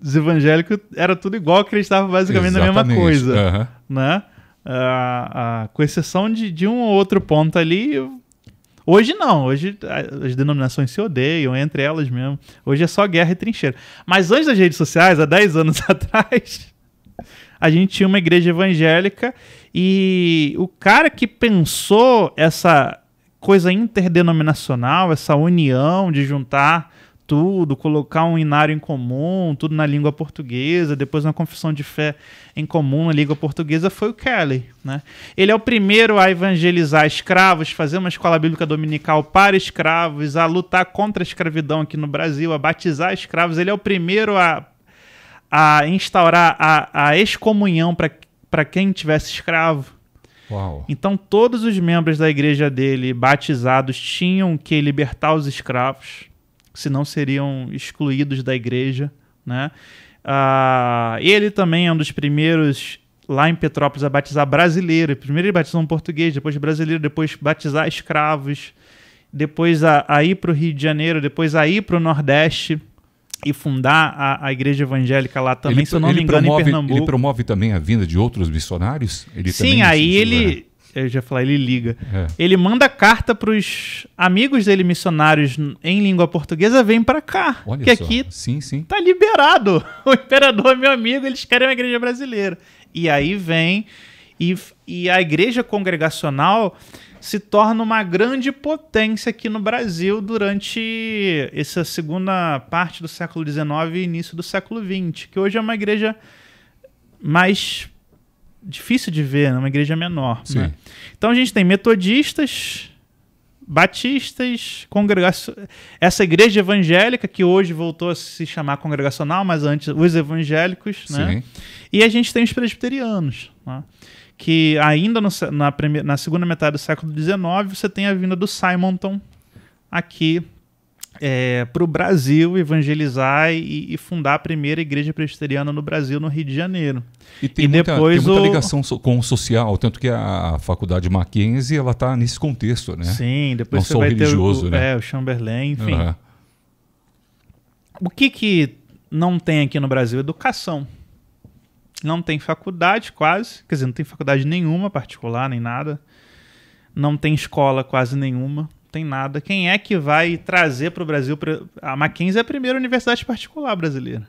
os evangélicos era tudo igual, que eles estavam basicamente na mesma coisa. Uhum. Né? Ah, com exceção de, de um ou outro ponto ali. Hoje não, hoje as denominações se odeiam entre elas mesmo. Hoje é só guerra e trincheira. Mas antes das redes sociais, há 10 anos atrás, a gente tinha uma igreja evangélica e o cara que pensou essa coisa interdenominacional, essa união de juntar tudo, colocar um inário em comum, tudo na língua portuguesa, depois uma confissão de fé em comum na língua portuguesa, foi o Kelly. Né? Ele é o primeiro a evangelizar escravos, fazer uma escola bíblica dominical para escravos, a lutar contra a escravidão aqui no Brasil, a batizar escravos. Ele é o primeiro a, a instaurar a, a excomunhão para para quem tivesse escravo. Uau. Então todos os membros da igreja dele batizados tinham que libertar os escravos, senão seriam excluídos da igreja, né? Uh, ele também é um dos primeiros lá em Petrópolis a batizar brasileiro. Primeiro ele batizou um português, depois brasileiro, depois batizar escravos, depois a, a ir para o Rio de Janeiro, depois a ir para o Nordeste e fundar a, a, igreja evangélica lá também, ele, se eu não me engano, promove, em Pernambuco. Ele promove também a vinda de outros missionários? Ele Sim, aí ele. Eu já falei ele liga. É. Ele manda carta para os amigos dele, missionários em língua portuguesa, vem para cá. Olha que só. aqui sim, sim. tá liberado. O imperador é meu amigo, eles querem uma igreja brasileira. E aí vem. E, e a igreja congregacional se torna uma grande potência aqui no Brasil durante essa segunda parte do século XIX e início do século XX, que hoje é uma igreja mais difícil de ver, né? uma igreja menor. Né? Então a gente tem metodistas, batistas, congregação, essa igreja evangélica que hoje voltou a se chamar congregacional, mas antes os evangélicos, né? E a gente tem os presbiterianos né? que ainda no, na, primeira, na segunda metade do século XIX você tem a vinda do Simonton aqui é, para o Brasil evangelizar e, e, fundar a primeira igreja presbiteriana no Brasil, no Rio de Janeiro. E tem, e muita, depois tem muita ligação com o social, tanto que a faculdade Mackenzie ela está nesse contexto, né? Sim, depois Não você vai religioso, ter o, né? é, o Chamberlain, enfim. Uhum. O que, que não tem aqui no Brasil? Educação não tem faculdade quase, quer dizer, não tem faculdade nenhuma particular nem nada, não tem escola quase nenhuma, tem nada. Quem é que vai trazer para o Brasil? Pra... A Mackenzie é a primeira universidade particular brasileira.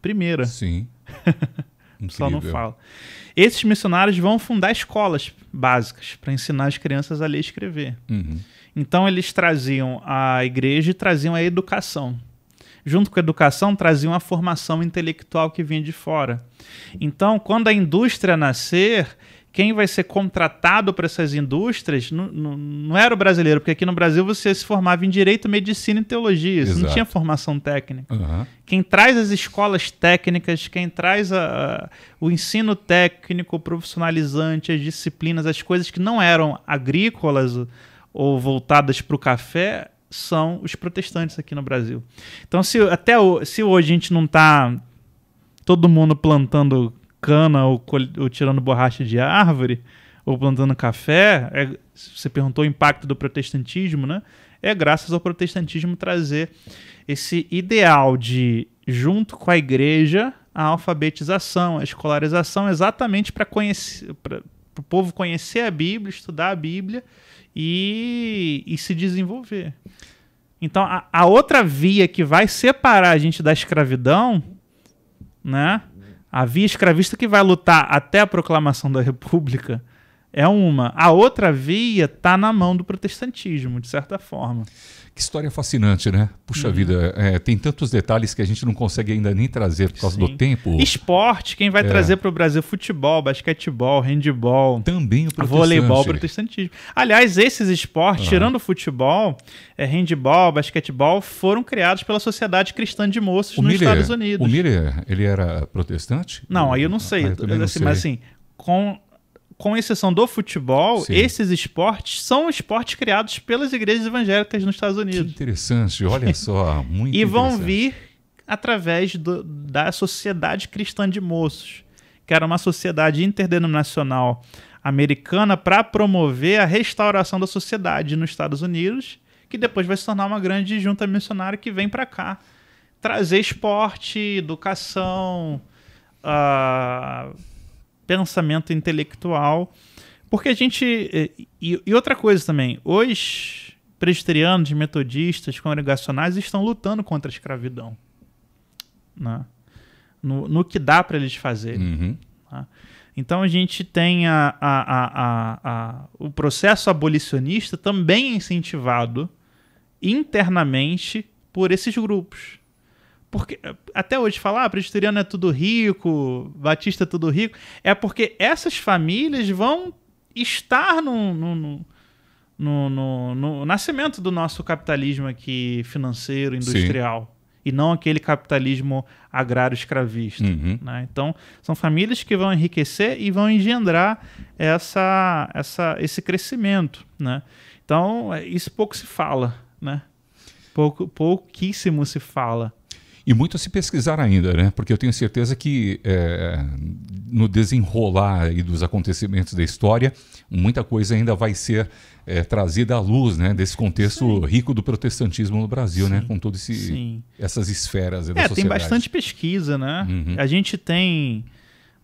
Primeira. Sim. Só não fala. Esses missionários vão fundar escolas básicas para ensinar as crianças a ler e escrever. Uhum. Então eles traziam a igreja e traziam a educação junto com a educação, traziam a formação intelectual que vinha de fora. Então, quando a indústria nascer, quem vai ser contratado para essas indústrias não, não, não, era o brasileiro, porque aqui no Brasil você se formava em direito, medicina e teologia, Exato. não tinha formação técnica. Uhum. Quem traz as escolas técnicas, quem traz a, o ensino técnico, profissionalizante, as disciplinas, as coisas que não eram agrícolas ou voltadas para o café, são os protestantes aqui no Brasil. Então, se até o, se hoje a gente não está todo mundo plantando cana ou, ou, tirando borracha de árvore ou plantando café, é, você perguntou o impacto do protestantismo, né? É graças ao protestantismo trazer esse ideal de junto com a igreja a alfabetização, a escolarização, exatamente para conhecer, o povo conhecer a Bíblia, estudar a Bíblia e, e se desenvolver. Então, a, a, outra via que vai separar a gente da escravidão, né? A via escravista que vai lutar até a proclamação da República é uma. A outra via está na mão do protestantismo, de certa forma. Que história fascinante, né? Puxa uhum. vida, é, tem tantos detalhes que a gente não consegue ainda nem trazer por causa Sim. do tempo. Esporte, quem vai é. trazer para o Brasil? Futebol, basquetebol, handball. Também o protestante. Ah, voleibol, protestantismo. Aliás, esses esportes, uhum. tirando o futebol, é, handebol, basquetebol, foram criados pela Sociedade Cristã de Moços o nos Miller, Estados Unidos. O Miller, ele era protestante? Não, aí eu não ah, sei. Ah, eu assim, não sei. Mas assim, com com exceção do futebol, Sim. esses esportes são esportes criados pelas igrejas evangélicas nos Estados Unidos. Que interessante, olha só, muito E vão vir através do, da Sociedade Cristã de Moços, que era uma sociedade interdenominacional americana para promover a restauração da sociedade nos Estados Unidos, que depois vai se tornar uma grande junta missionária que vem para cá trazer esporte, educação, uh, pensamento intelectual. Porque a gente. Eh, e, e outra coisa também, os presbiterianos, metodistas, congregacionais estão lutando contra a escravidão. Né? No, no que dá para eles fazerem. Uhum. Né? Então a gente tem a, a, a, o processo abolicionista também incentivado internamente por esses grupos porque até hoje falar ah, presbiteriano é tudo rico, batista é tudo rico, é porque essas famílias vão estar no, no, no, no, no nascimento do nosso capitalismo aqui financeiro, industrial. Sim. E não aquele capitalismo agrário-escravista. Uhum. Né? Então, são famílias que vão enriquecer e vão engendrar essa, essa, esse crescimento. Né? Então, é, isso pouco se fala. Né? Pouco, pouquíssimo se fala. E muito a se pesquisar ainda, né? Porque eu tenho certeza que é, no desenrolar dos acontecimentos da história, muita coisa ainda vai ser é, trazida à luz, né? Desse contexto rico do protestantismo no Brasil, né? Sim. né? Com todas essas esferas é, sociedade. Tem bastante pesquisa, né? Uhum. A gente tem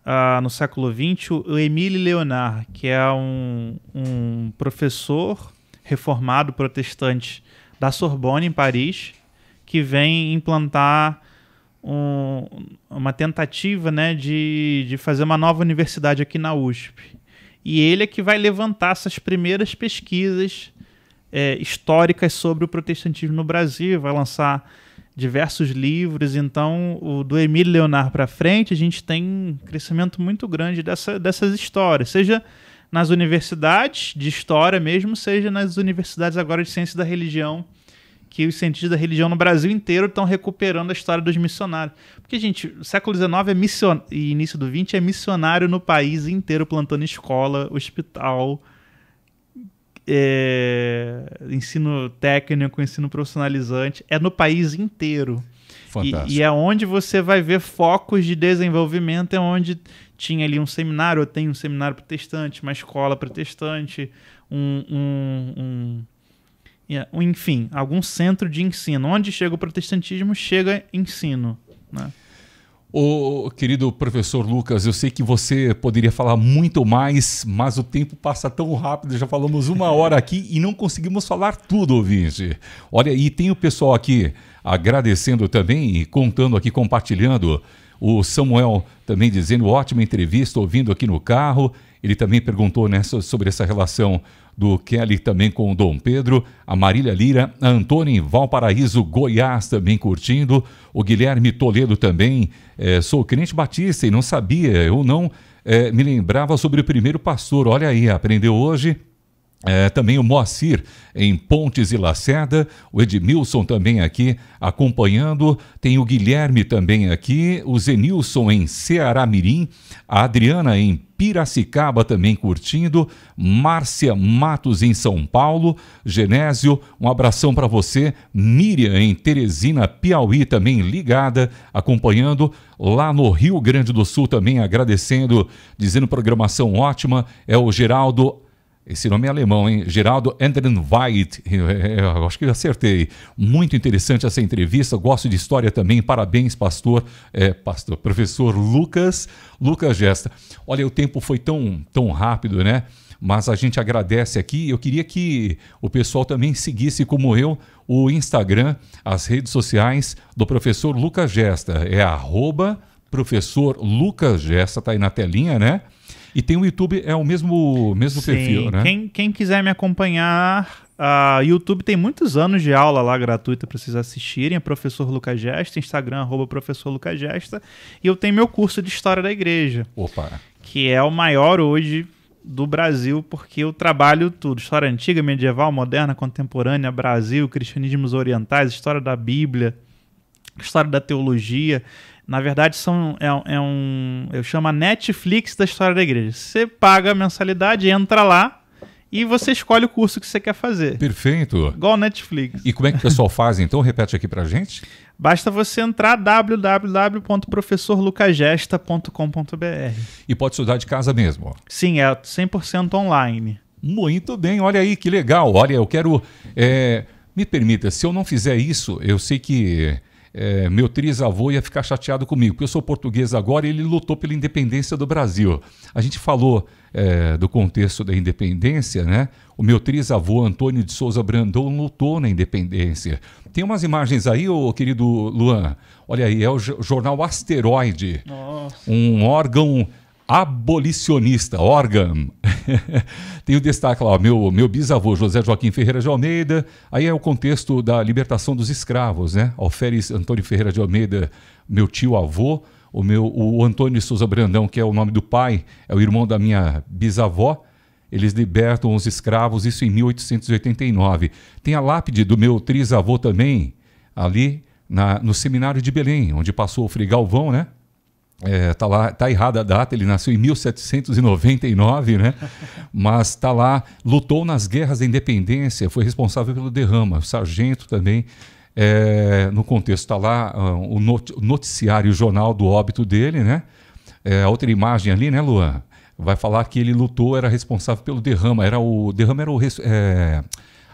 ah, no século XX o Emile Leonard, que é um, um professor reformado protestante da Sorbonne em Paris que vem implantar um, uma tentativa né, de, de fazer uma nova universidade aqui na USP. E ele é que vai levantar essas primeiras pesquisas é, históricas sobre o protestantismo no Brasil, vai lançar diversos livros. Então, o, do Emílio Leonardo para frente, a gente tem um crescimento muito grande dessa, dessas histórias, seja nas universidades de história mesmo, seja nas universidades agora de ciência da religião que os cientistas da religião no Brasil inteiro estão recuperando a história dos missionários. Porque, gente, o século XIX é mission... e início do XX é missionário no país inteiro, plantando escola, hospital, é... ensino técnico, ensino profissionalizante. É no país inteiro. E, e, é onde você vai ver focos de desenvolvimento, é onde tinha ali um seminário, ou tem um seminário protestante, uma escola protestante, um, um, um é, enfim, algum centro de ensino. Onde chega o protestantismo, chega ensino. Né? querido professor Lucas, eu sei que você poderia falar muito mais, mas o tempo passa tão rápido, já falamos uma hora aqui e não conseguimos falar tudo, ouvinte. Olha, e tem o pessoal aqui agradecendo também e contando aqui, compartilhando. O Samuel também dizendo, ótima entrevista, ouvindo aqui no carro. Ele também perguntou né, sobre essa relação do Kelly também com o Dom Pedro, a Marília Lira, a Antônia em Valparaíso, Goiás também curtindo, o Guilherme Toledo também, é, sou crente batista e não sabia, eu não é, me lembrava sobre o primeiro pastor, olha aí, aprendeu hoje, é, também o Moacir em Pontes e Lacerda, o Edmilson também aqui acompanhando, tem o Guilherme também aqui, o Zenilson em Ceará Mirim, a Adriana em Piracicaba também curtindo, Márcia Matos em São Paulo, Genésio, um abração para você, Miriam em Teresina, Piauí também ligada, acompanhando, lá no Rio Grande do Sul também agradecendo, dizendo programação ótima, é o Geraldo esse nome é alemão, hein? Geraldo Andrenweit. Eu acho que acertei. Muito interessante essa entrevista. gosto de história também. Parabéns, pastor, é, pastor, professor Lucas, Lucas Gesta. Olha, o tempo foi tão, tão rápido, né? Mas a gente agradece aqui. Eu queria que o pessoal também seguisse, como eu, o Instagram, as redes sociais do professor Lucas Gesta. É arroba professor Lucas Gesta, tá aí na telinha, né? E tem o YouTube, é o mesmo, mesmo Sim. perfil, né? Quem, quem quiser me acompanhar, o uh, YouTube tem muitos anos de aula lá gratuita para vocês assistirem. É professor Lucas Gesta, Instagram, arroba professor Lucas Gesta. E eu tenho meu curso de História da Igreja. Opa. Que é o maior hoje do Brasil, porque eu trabalho tudo: história antiga, medieval, moderna, contemporânea, Brasil, cristianismos orientais, história da Bíblia, história da teologia, na verdade, são, é, é um. Eu chamo a Netflix da história da igreja. Você paga a mensalidade, entra lá e você escolhe o curso que você quer fazer. Perfeito. Igual Netflix. E como é que o pessoal faz, então? Repete aqui pra gente. Basta você entrar www.professorlucagesta.com.br. E pode estudar de casa mesmo? Sim, é 100% online. Muito bem, olha aí que legal. Olha, eu quero. É, me permita, se eu não fizer isso, eu sei que é, meu trisavô ia ficar chateado comigo, porque eu sou português agora e ele lutou pela independência do Brasil. A gente falou é, do contexto da independência, né? O meu trisavô Antônio de Souza Brandão lutou na independência. Tem umas imagens aí, ô querido Luan. Olha aí, é o jornal Asteroide. Nossa. Um órgão abolicionista, órgão. Tem o destaque lá, meu, meu bisavô José Joaquim Ferreira de Almeida, aí é o contexto da libertação dos escravos, né? Alferes Antônio Ferreira de Almeida, meu tio avô, o meu o Antônio Souza Brandão, que é o nome do pai, é o irmão da minha bisavó. Eles libertam os escravos, isso em 1889. Tem a lápide do meu trisavô também, ali na, no seminário de Belém, onde passou o Frei Galvão, né? É, tá lá, tá errada a data, ele nasceu em 1799, né? Mas tá lá, lutou nas guerras da independência, foi responsável pelo derrama, sargento também. É, no contexto está lá ah, o noticiário, o jornal do óbito dele, né? É, outra imagem ali, né, Luan? Vai falar que ele lutou, era responsável pelo derrama, era o derrama era o é,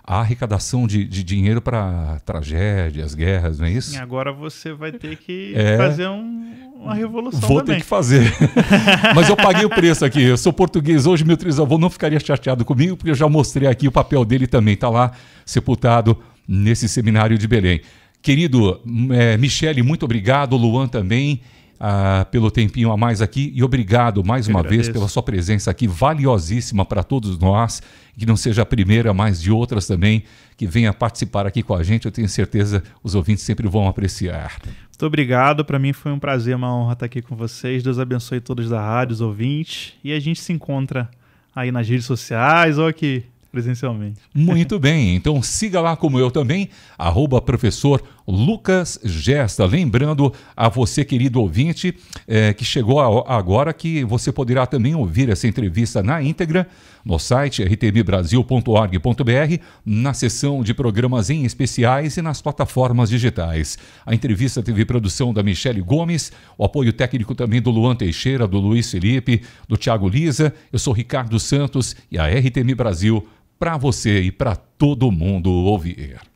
a arrecadação de, de dinheiro para tragédias, guerras, não é isso? E agora você vai ter que é... fazer um, uma revolução Vou também. ter que fazer. Mas eu paguei o preço aqui. Eu sou português hoje, meu trisavô não ficaria chateado comigo, porque eu já mostrei aqui o papel dele também. Está lá sepultado nesse seminário de Belém. Querido é, Michele, muito obrigado. Luan também. Ah, pelo tempinho a mais aqui e obrigado mais Eu uma agradeço. vez pela sua presença aqui, valiosíssima para todos nós, que não seja a primeira, mas de outras também, que venha participar aqui com a gente. Eu tenho certeza os ouvintes sempre vão apreciar. Muito obrigado, para mim foi um prazer, uma honra estar aqui com vocês. Deus abençoe todos da rádio, os ouvintes, e a gente se encontra aí nas redes sociais ou aqui presencialmente. Muito bem, então siga lá como eu também, arroba professor Lucas Gesta. Lembrando a você, querido ouvinte, é, que chegou a, agora, que você poderá também ouvir essa entrevista na íntegra no site rtbbrasil.org.br, na seção de programas em especiais e nas plataformas digitais. A entrevista teve produção da Michele Gomes, o apoio técnico também do Luan Teixeira, do Luiz Felipe, do Tiago Lisa. Eu sou Ricardo Santos e a RTM Brasil para você e para todo mundo ouvir.